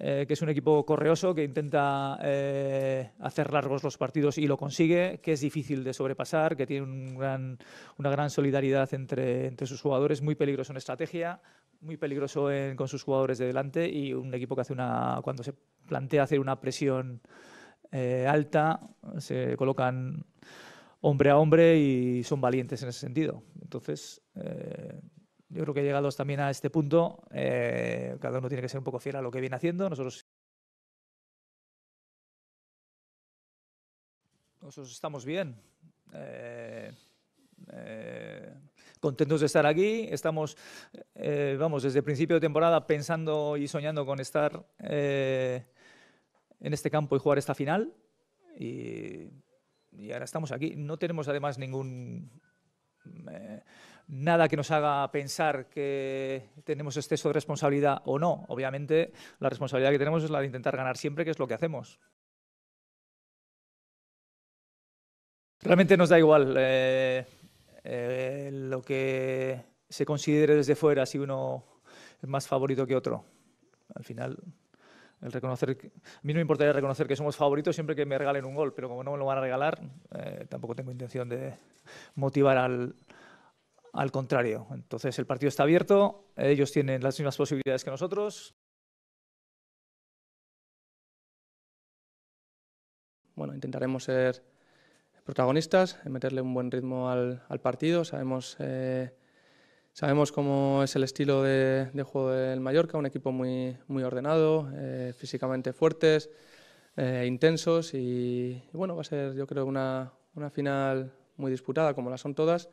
Eh, que es un equipo correoso que intenta eh, hacer largos los partidos y lo consigue, que es difícil de sobrepasar, que tiene una gran solidaridad entre, sus jugadores, muy peligroso en estrategia, muy peligroso con sus jugadores de delante y un equipo que hace una, cuando se plantea hacer una presión eh, alta, se colocan hombre a hombre y son valientes en ese sentido. Entonces, yo creo que llegados también a este punto, eh, cada uno tiene que ser un poco fiel a lo que viene haciendo. Nosotros, nosotros estamos bien. Eh, eh, contentos de estar aquí. Estamos, vamos, desde el principio de temporada pensando y soñando con estar en este campo y jugar esta final. y, ahora estamos aquí. No tenemos además ningún nada que nos haga pensar que tenemos exceso de responsabilidad o no. Obviamente, la responsabilidad que tenemos es la de intentar ganar siempre, que es lo que hacemos. Realmente nos da igual eh, eh, lo que se considere desde fuera, si uno es más favorito que otro. Al final, el reconocer a mí no me importaría reconocer que somos favoritos siempre que me regalen un gol, pero como no me lo van a regalar, eh, tampoco tengo intención de motivar al, al contrario. Entonces el partido está abierto, ellos tienen las mismas posibilidades que nosotros. Bueno, intentaremos ser protagonistas, meterle un buen ritmo al, partido. Eh, sabemos, cómo es el estilo de, juego del Mallorca, un equipo muy, muy ordenado, eh, físicamente fuertes, eh, intensos y, bueno, va a ser yo creo una, una final muy disputada como la son todas.